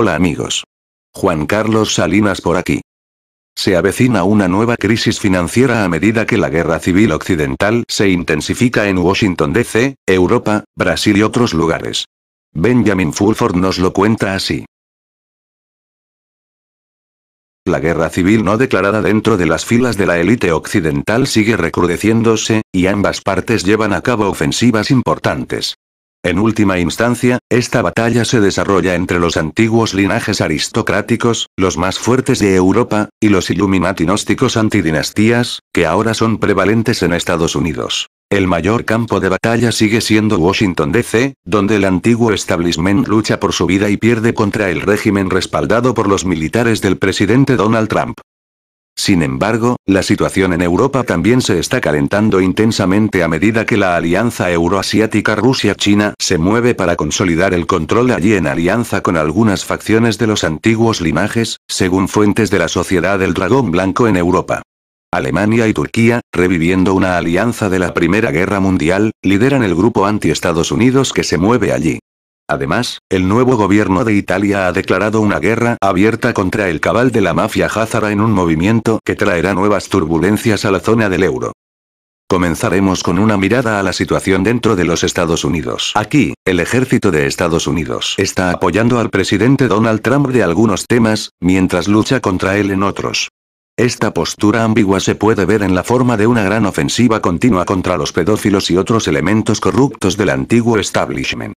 Hola amigos. Juan Carlos Salinas por aquí. Se avecina una nueva crisis financiera a medida que la guerra civil occidental se intensifica en Washington, D.C., Europa, Brasil y otros lugares. Benjamin Fulford nos lo cuenta así. La guerra civil no declarada dentro de las filas de la élite occidental sigue recrudeciéndose, y ambas partes llevan a cabo ofensivas importantes. En última instancia, esta batalla se desarrolla entre los antiguos linajes aristocráticos, los más fuertes de Europa, y los iluminatinósticos antidinastías, que ahora son prevalentes en Estados Unidos. El mayor campo de batalla sigue siendo Washington DC, donde el antiguo establishment lucha por su vida y pierde contra el régimen respaldado por los militares del presidente Donald Trump. Sin embargo, la situación en Europa también se está calentando intensamente a medida que la alianza euroasiática Rusia-China se mueve para consolidar el control allí en alianza con algunas facciones de los antiguos linajes, según fuentes de la Sociedad del Dragón Blanco en Europa. Alemania y Turquía, reviviendo una alianza de la Primera Guerra Mundial, lideran el grupo anti-Estados Unidos que se mueve allí. Además, el nuevo gobierno de Italia ha declarado una guerra abierta contra el cabal de la mafia házara en un movimiento que traerá nuevas turbulencias a la zona del euro. Comenzaremos con una mirada a la situación dentro de los Estados Unidos. Aquí, el ejército de Estados Unidos está apoyando al presidente Donald Trump de algunos temas, mientras lucha contra él en otros. Esta postura ambigua se puede ver en la forma de una gran ofensiva continua contra los pedófilos y otros elementos corruptos del antiguo establishment.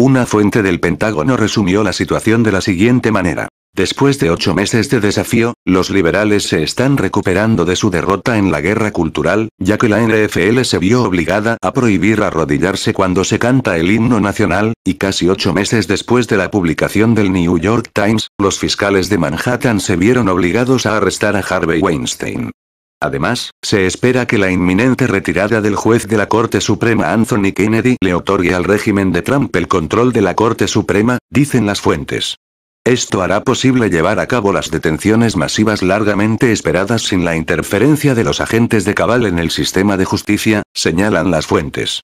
Una fuente del Pentágono resumió la situación de la siguiente manera. Después de ocho meses de desafío, los liberales se están recuperando de su derrota en la guerra cultural, ya que la NFL se vio obligada a prohibir arrodillarse cuando se canta el himno nacional, y casi ocho meses después de la publicación del New York Times, los fiscales de Manhattan se vieron obligados a arrestar a Harvey Weinstein. Además, se espera que la inminente retirada del juez de la Corte Suprema Anthony Kennedy le otorgue al régimen de Trump el control de la Corte Suprema, dicen las fuentes. Esto hará posible llevar a cabo las detenciones masivas largamente esperadas sin la interferencia de los agentes de cabal en el sistema de justicia, señalan las fuentes.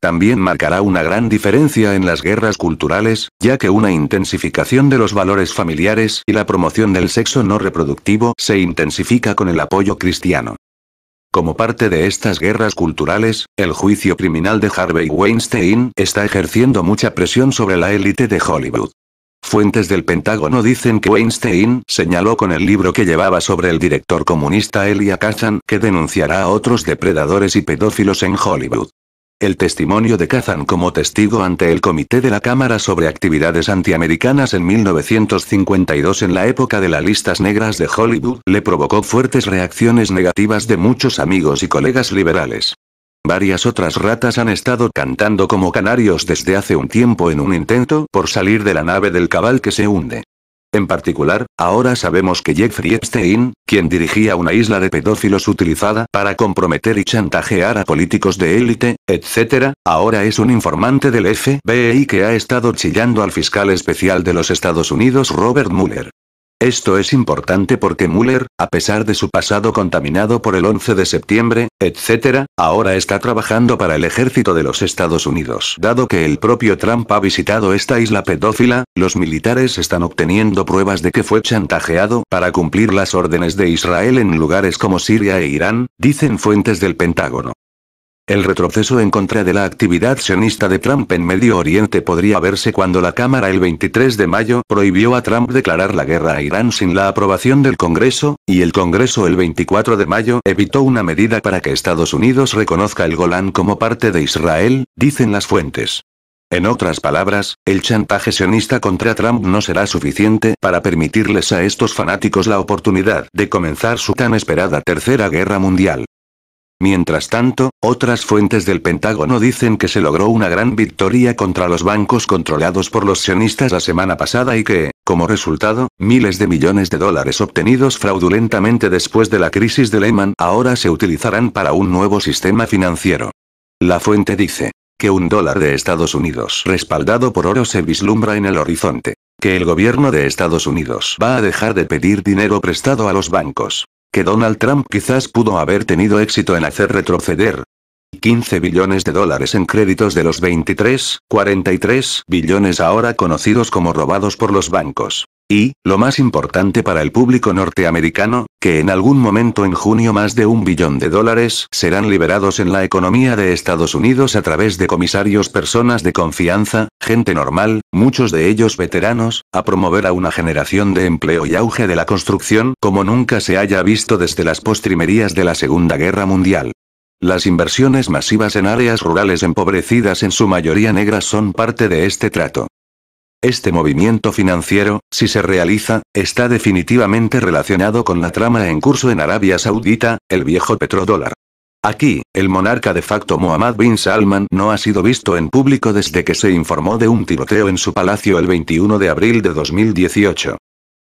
También marcará una gran diferencia en las guerras culturales, ya que una intensificación de los valores familiares y la promoción del sexo no reproductivo se intensifica con el apoyo cristiano. Como parte de estas guerras culturales, el juicio criminal de Harvey Weinstein está ejerciendo mucha presión sobre la élite de Hollywood. Fuentes del Pentágono dicen que Weinstein señaló con el libro que llevaba sobre el director comunista Elia Kazan que denunciará a otros depredadores y pedófilos en Hollywood. El testimonio de Kazan como testigo ante el Comité de la Cámara sobre Actividades Antiamericanas en 1952 en la época de las listas negras de Hollywood le provocó fuertes reacciones negativas de muchos amigos y colegas liberales. Varias otras ratas han estado cantando como canarios desde hace un tiempo en un intento por salir de la nave del cabal que se hunde. En particular, ahora sabemos que Jeffrey Epstein, quien dirigía una isla de pedófilos utilizada para comprometer y chantajear a políticos de élite, etc., ahora es un informante del FBI que ha estado chillando al fiscal especial de los Estados Unidos Robert Mueller. Esto es importante porque Müller, a pesar de su pasado contaminado por el 11 de septiembre, etc., ahora está trabajando para el ejército de los Estados Unidos. Dado que el propio Trump ha visitado esta isla pedófila, los militares están obteniendo pruebas de que fue chantajeado para cumplir las órdenes de Israel en lugares como Siria e Irán, dicen fuentes del Pentágono. El retroceso en contra de la actividad sionista de Trump en Medio Oriente podría verse cuando la Cámara el 23 de mayo prohibió a Trump declarar la guerra a Irán sin la aprobación del Congreso, y el Congreso el 24 de mayo evitó una medida para que Estados Unidos reconozca el Golán como parte de Israel, dicen las fuentes. En otras palabras, el chantaje sionista contra Trump no será suficiente para permitirles a estos fanáticos la oportunidad de comenzar su tan esperada Tercera Guerra Mundial. Mientras tanto, otras fuentes del Pentágono dicen que se logró una gran victoria contra los bancos controlados por los sionistas la semana pasada y que, como resultado, miles de millones de dólares obtenidos fraudulentamente después de la crisis de Lehman ahora se utilizarán para un nuevo sistema financiero. La fuente dice que un dólar de Estados Unidos respaldado por oro se vislumbra en el horizonte, que el gobierno de Estados Unidos va a dejar de pedir dinero prestado a los bancos, que Donald Trump quizás pudo haber tenido éxito en hacer retroceder. 15 billones de dólares en créditos de los 23, 43 billones ahora conocidos como robados por los bancos. Y, lo más importante para el público norteamericano, que en algún momento en junio más de un billón de dólares serán liberados en la economía de Estados Unidos a través de comisarios personas de confianza, gente normal, muchos de ellos veteranos, a promover a una generación de empleo y auge de la construcción como nunca se haya visto desde las postrimerías de la Segunda Guerra Mundial. Las inversiones masivas en áreas rurales empobrecidas en su mayoría negras son parte de este trato. Este movimiento financiero, si se realiza, está definitivamente relacionado con la trama en curso en Arabia Saudita, el viejo petrodólar. Aquí, el monarca de facto Mohammed bin Salman no ha sido visto en público desde que se informó de un tiroteo en su palacio el 21 de abril de 2018.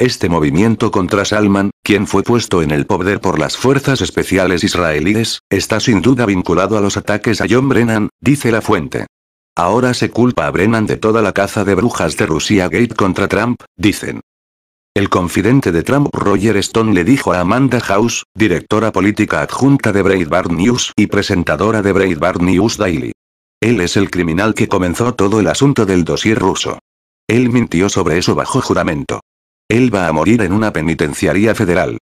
Este movimiento contra Salman, quien fue puesto en el poder por las fuerzas especiales israelíes, está sin duda vinculado a los ataques a John Brennan, dice la fuente. Ahora se culpa a Brennan de toda la caza de brujas de Rusia Gate contra Trump, dicen. El confidente de Trump Roger Stone le dijo a Amanda House, directora política adjunta de Breitbart News y presentadora de Breitbart News Daily. Él es el criminal que comenzó todo el asunto del dossier ruso. Él mintió sobre eso bajo juramento. Él va a morir en una penitenciaría federal.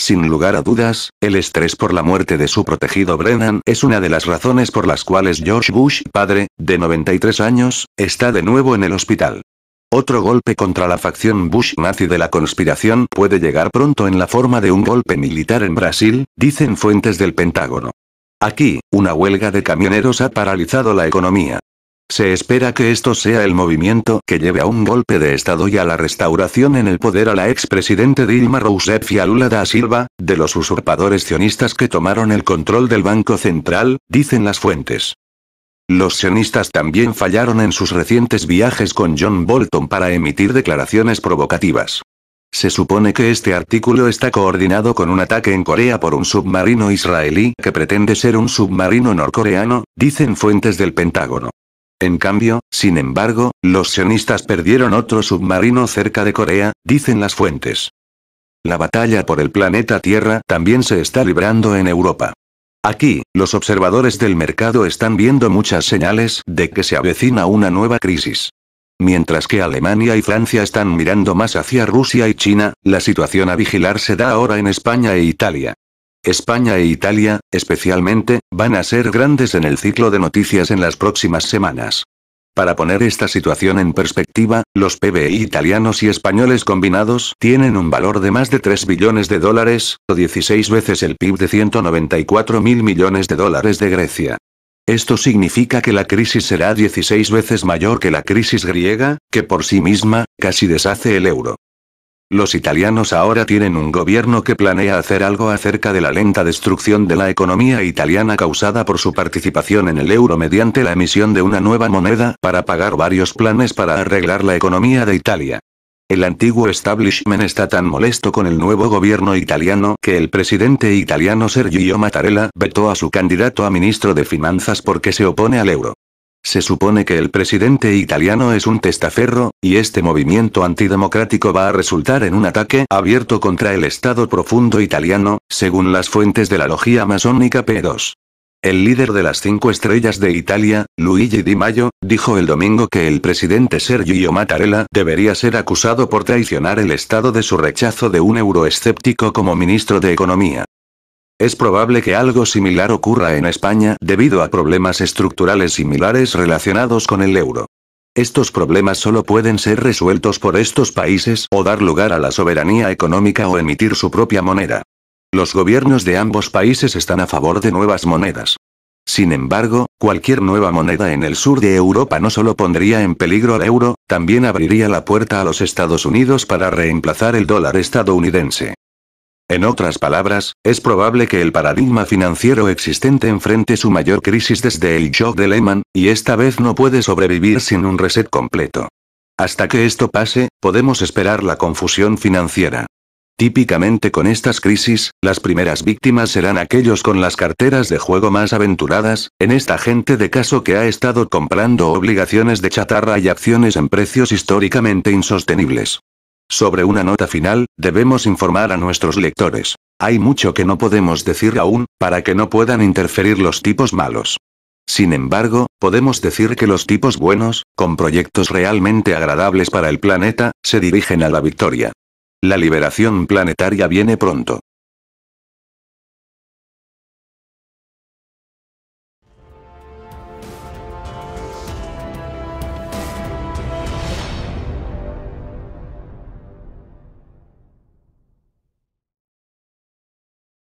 Sin lugar a dudas, el estrés por la muerte de su protegido Brennan es una de las razones por las cuales George Bush, padre, de 93 años, está de nuevo en el hospital. Otro golpe contra la facción Bush nazi de la conspiración puede llegar pronto en la forma de un golpe militar en Brasil, dicen fuentes del Pentágono. Aquí, una huelga de camioneros ha paralizado la economía. Se espera que esto sea el movimiento que lleve a un golpe de Estado y a la restauración en el poder a la expresidente Dilma Rousseff y a Lula da Silva, de los usurpadores sionistas que tomaron el control del Banco Central, dicen las fuentes. Los sionistas también fallaron en sus recientes viajes con John Bolton para emitir declaraciones provocativas. Se supone que este artículo está coordinado con un ataque en Corea por un submarino israelí que pretende ser un submarino norcoreano, dicen fuentes del Pentágono. En cambio, sin embargo, los sionistas perdieron otro submarino cerca de Corea, dicen las fuentes. La batalla por el planeta Tierra también se está librando en Europa. Aquí, los observadores del mercado están viendo muchas señales de que se avecina una nueva crisis. Mientras que Alemania y Francia están mirando más hacia Rusia y China, la situación a vigilar se da ahora en España e Italia. España e Italia, especialmente, van a ser grandes en el ciclo de noticias en las próximas semanas. Para poner esta situación en perspectiva, los PBI italianos y españoles combinados tienen un valor de más de 3 billones de dólares, o 16 veces el PIB de 194 mil millones de dólares de Grecia. Esto significa que la crisis será 16 veces mayor que la crisis griega, que por sí misma, casi deshace el euro. Los italianos ahora tienen un gobierno que planea hacer algo acerca de la lenta destrucción de la economía italiana causada por su participación en el euro mediante la emisión de una nueva moneda, para pagar varios planes para arreglar la economía de Italia. El antiguo establishment está tan molesto con el nuevo gobierno italiano que el presidente italiano Sergio Mattarella vetó a su candidato a ministro de Finanzas porque se opone al euro. Se supone que el presidente italiano es un testaferro, y este movimiento antidemocrático va a resultar en un ataque abierto contra el Estado profundo italiano, según las fuentes de la logía masónica P2. El líder de las cinco estrellas de Italia, Luigi Di Maio, dijo el domingo que el presidente Sergio Mattarella debería ser acusado por traicionar el Estado de su rechazo de un euroescéptico como ministro de Economía. Es probable que algo similar ocurra en España debido a problemas estructurales similares relacionados con el euro. Estos problemas solo pueden ser resueltos por estos países o dar lugar a la soberanía económica o emitir su propia moneda. Los gobiernos de ambos países están a favor de nuevas monedas. Sin embargo, cualquier nueva moneda en el sur de Europa no solo pondría en peligro al euro, también abriría la puerta a los Estados Unidos para reemplazar el dólar estadounidense. En otras palabras, es probable que el paradigma financiero existente enfrente su mayor crisis desde el shock de Lehman, y esta vez no puede sobrevivir sin un reset completo. Hasta que esto pase, podemos esperar la confusión financiera. Típicamente con estas crisis, las primeras víctimas serán aquellos con las carteras de juego más aventuradas, en esta gente de caso que ha estado comprando obligaciones de chatarra y acciones en precios históricamente insostenibles. Sobre una nota final, debemos informar a nuestros lectores. Hay mucho que no podemos decir aún, para que no puedan interferir los tipos malos. Sin embargo, podemos decir que los tipos buenos, con proyectos realmente agradables para el planeta, se dirigen a la victoria. La liberación planetaria viene pronto.